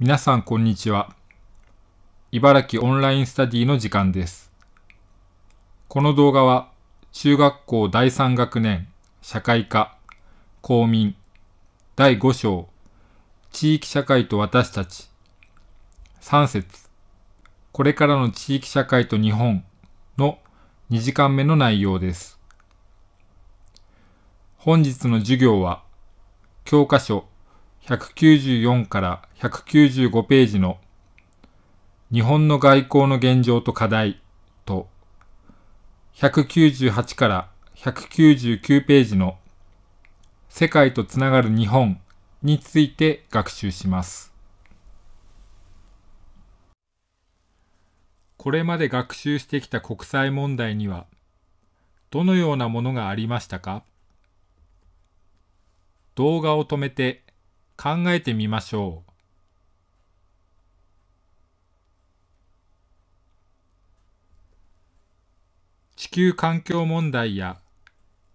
皆さんこんにちは。茨城オンラインスタディの時間です。この動画は中学校第3学年社会科公民第5章地域社会と私たち3節これからの地域社会と日本の2時間目の内容です。本日の授業は教科書194から195ページの日本の外交の現状と課題と198から199ページの世界とつながる日本について学習します。これまで学習してきた国際問題にはどのようなものがありましたか動画を止めて考えてみましょう。地球環境問題や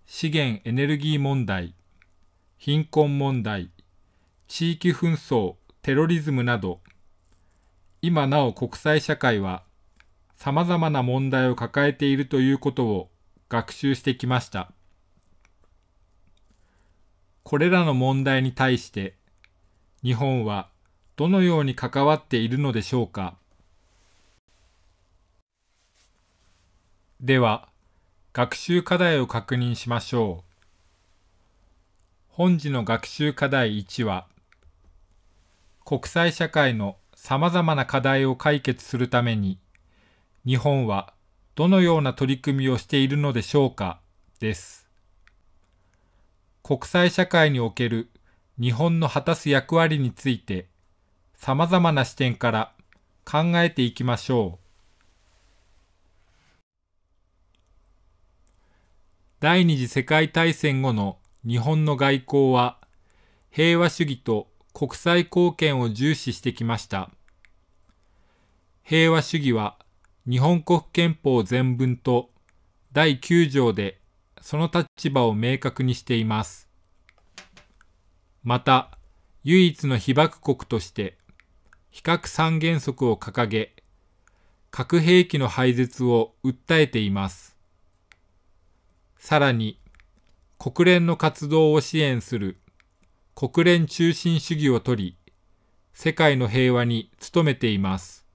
資源エネルギー問題、貧困問題、地域紛争、テロリズムなど、今なお国際社会は様々な問題を抱えているということを学習してきました。これらの問題に対して日本はどのように関わっているのでしょうかでは学習課題を確認しましょう本次の学習課題1は国際社会のさまざまな課題を解決するために日本はどのような取り組みをしているのでしょうかです国際社会における日本の果たす役割について、ざまな視点から考えていきましょう。第二次世界大戦後の日本の外交は、平和主義と国際貢献を重視してきました。平和主義は日本国憲法全文と第9条でその立場を明確にしています。また、唯一の被爆国として、非核三原則を掲げ、核兵器の廃絶を訴えています。さらに、国連の活動を支援する国連中心主義をとり、世界の平和に努めています。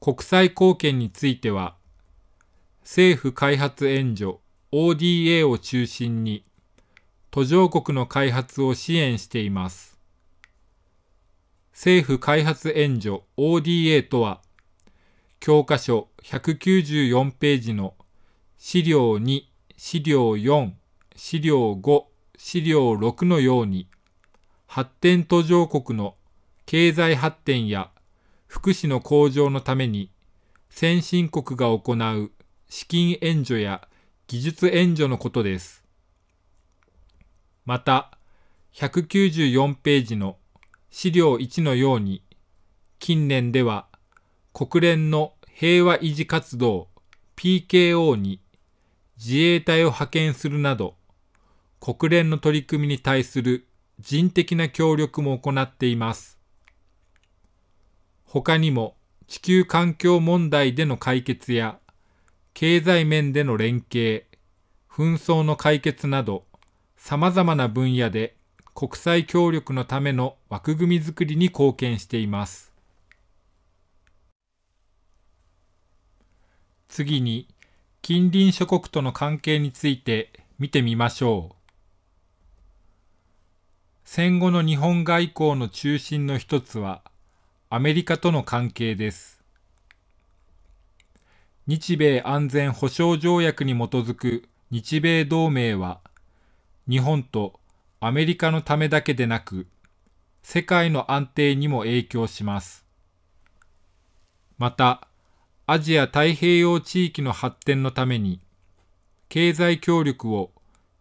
国際貢献については、政府開発援助 ODA を中心に途上国の開発を支援しています。政府開発援助 ODA とは、教科書194ページの資料2、資料4、資料5、資料6のように、発展途上国の経済発展や福祉の向上のために、先進国が行う資金援助や技術援助のことです。また、194ページの資料1のように、近年では国連の平和維持活動 PKO に自衛隊を派遣するなど、国連の取り組みに対する人的な協力も行っています。他にも地球環境問題での解決や経済面での連携、紛争の解決など、様々な分野で国際協力のための枠組みづくりに貢献しています。次に、近隣諸国との関係について見てみましょう。戦後の日本外交の中心の一つは、アメリカとの関係です。日米安全保障条約に基づく日米同盟は、日本とアメリカのためだけでなく、世界の安定にも影響します。また、アジア太平洋地域の発展のために、経済協力を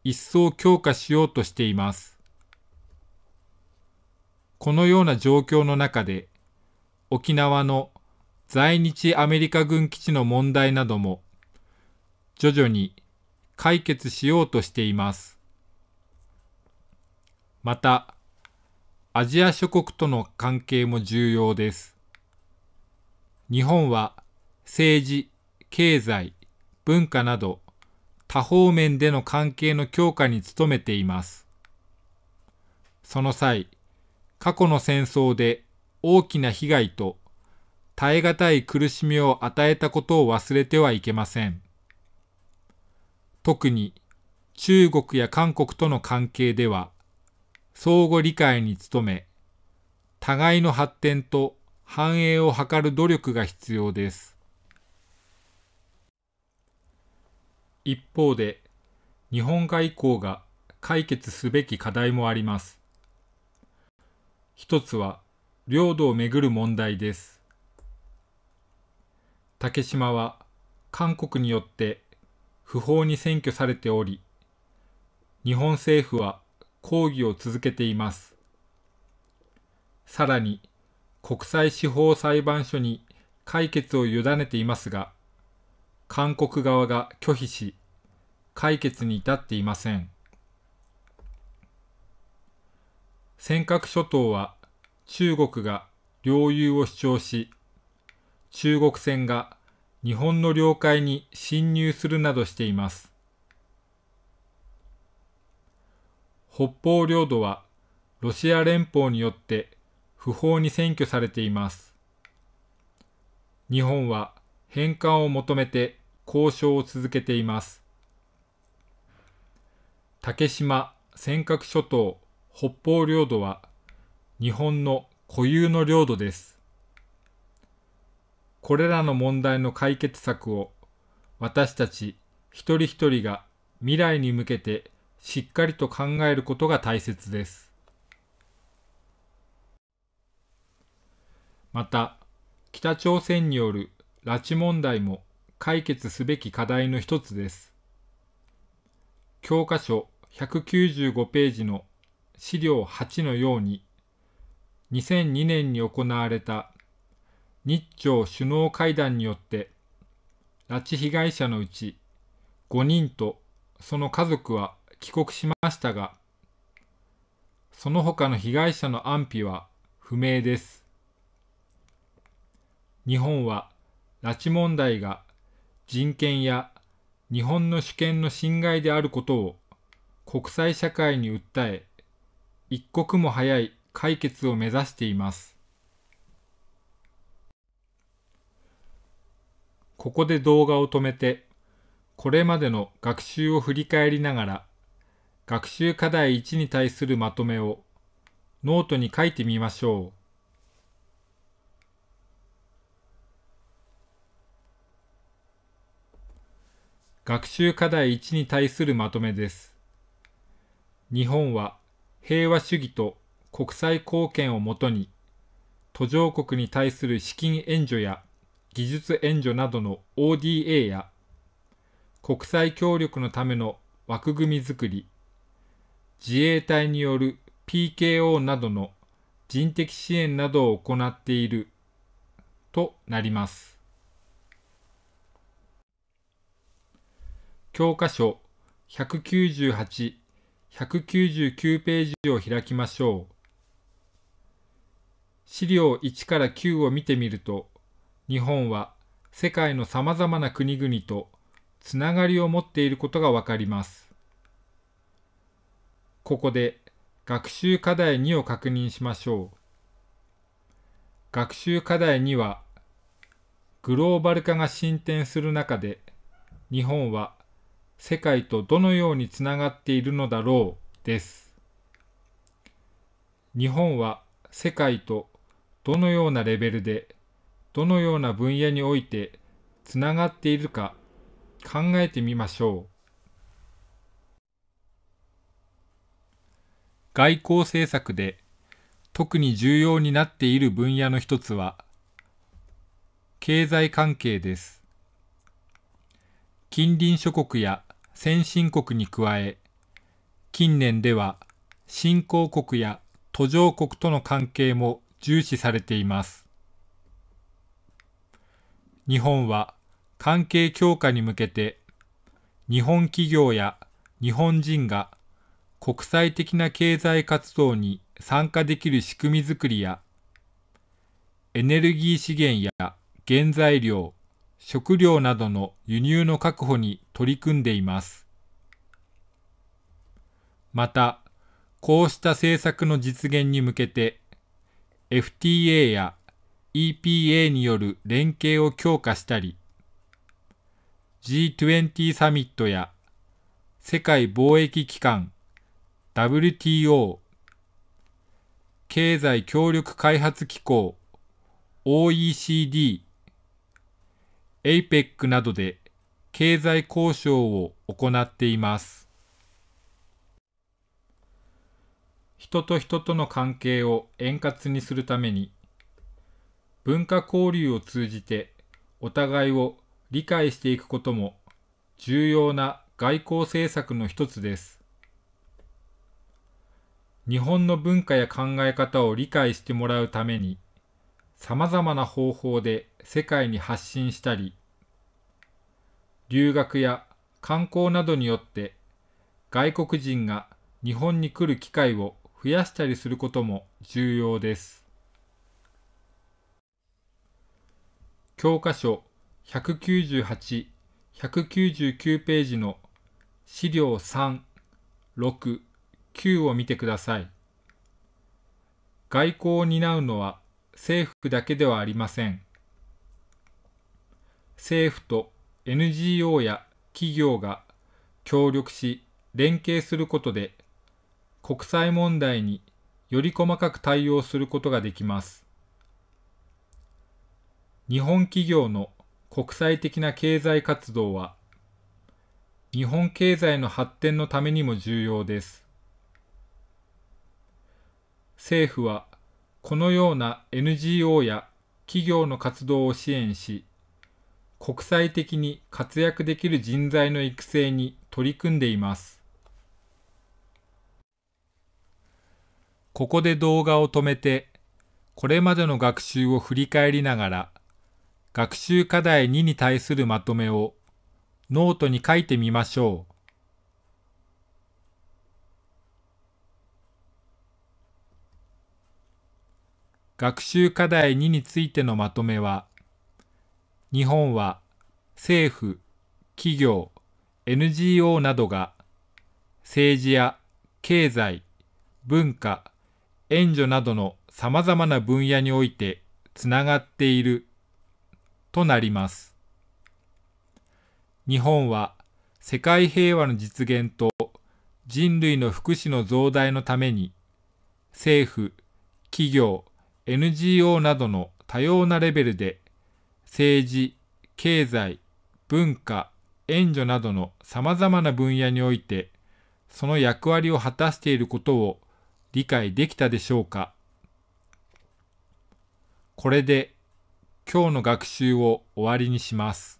一層強化しようとしています。このような状況の中で、沖縄の在日アメリカ軍基地の問題なども、徐々に解決しようとしています。また、アジア諸国との関係も重要です。日本は政治、経済、文化など多方面での関係の強化に努めています。その際、過去の戦争で大きな被害と耐え難い苦しみを与えたことを忘れてはいけません。特に中国や韓国との関係では、相互理解に努め、互いの発展と繁栄を図る努力が必要です。一方で、日本外交が解決すべき課題もあります。一つは、領土をめぐる問題です。竹島は韓国によって不法に占拠されており、日本政府は抗議を続けています。さらに、国際司法裁判所に解決を委ねていますが、韓国側が拒否し、解決に至っていません。尖閣諸島は中国が領有を主張し、中国船が日本の領海に侵入するなどしています。北方領土はロシア連邦によって不法に占拠されています。日本は返還を求めて交渉を続けています。竹島、尖閣諸島、北方領土は日本の固有の領土です。これらの問題の解決策を私たち一人一人が未来に向けてしっかりと考えることが大切です。また、北朝鮮による拉致問題も解決すべき課題の一つです。教科書195ページの資料8のように、2002年に行われた日朝首脳会談によって、拉致被害者のうち5人とその家族は帰国しましたが、その他の被害者の安否は不明です。日本は拉致問題が人権や日本の主権の侵害であることを国際社会に訴え、一刻も早い解決を目指しています。ここで動画を止めて、これまでの学習を振り返りながら、学習課題1に対するまとめをノートに書いてみましょう。学習課題1に対するまとめです。日本は平和主義と国際貢献をもとに、途上国に対する資金援助や技術援助などの ODA や、国際協力のための枠組みづくり、自衛隊による PKO などの人的支援などを行っているとなります。教科書198、199ページを開きましょう。資料1から9を見てみると、日本は世界のさまざまな国々とつながりを持っていることがわかります。ここで学習課題2を確認しましょう。学習課題2は、グローバル化が進展する中で、日本は世界とどのようにつながっているのだろうです。日本は世界とどのようなレベルで、どのような分野においてつながっているか考えてみましょう。外交政策で特に重要になっている分野の一つは、経済関係です。近隣諸国や先進国に加え、近年では新興国や途上国との関係も重視されています。日本は関係強化に向けて、日本企業や日本人が国際的な経済活動に参加できる仕組みづくりや、エネルギー資源や原材料、食料などの輸入の確保に取り組んでいます。また、こうした政策の実現に向けて、FTA や EPA による連携を強化したり、G20 サミットや世界貿易機関 WTO 経済協力開発機構 OECD、APEC などで経済交渉を行っています。人と人との関係を円滑にするために、文化交流を通じてお互いを理解していくことも重要な外交政策の一つです。日本の文化や考え方を理解してもらうために、さまざまな方法で世界に発信したり、留学や観光などによって外国人が日本に来る機会を増やしたりすることも重要です。教科書198、199ページの資料3、6、9を見てください。外交を担うのは政府だけではありません。政府と NGO や企業が協力し連携することで国際問題により細かく対応することができます。日本企業の国際的な経済活動は日本経済の発展のためにも重要です。政府はこのような NGO や企業の活動を支援し、国際的に活躍できる人材の育成に取り組んでいます。ここで動画を止めて、これまでの学習を振り返りながら、学習課題2に対するまとめをノートに書いてみましょう。学習課題2についてのまとめは、日本は政府、企業、NGO などが政治や経済、文化、援助などのさまざまな分野においてつながっているとなります。日本は世界平和の実現と人類の福祉の増大のために政府、企業、NGO などの多様なレベルで政治、経済、文化、援助などの様々な分野においてその役割を果たしていることを理解できたでしょうかこれで今日の学習を終わりにします。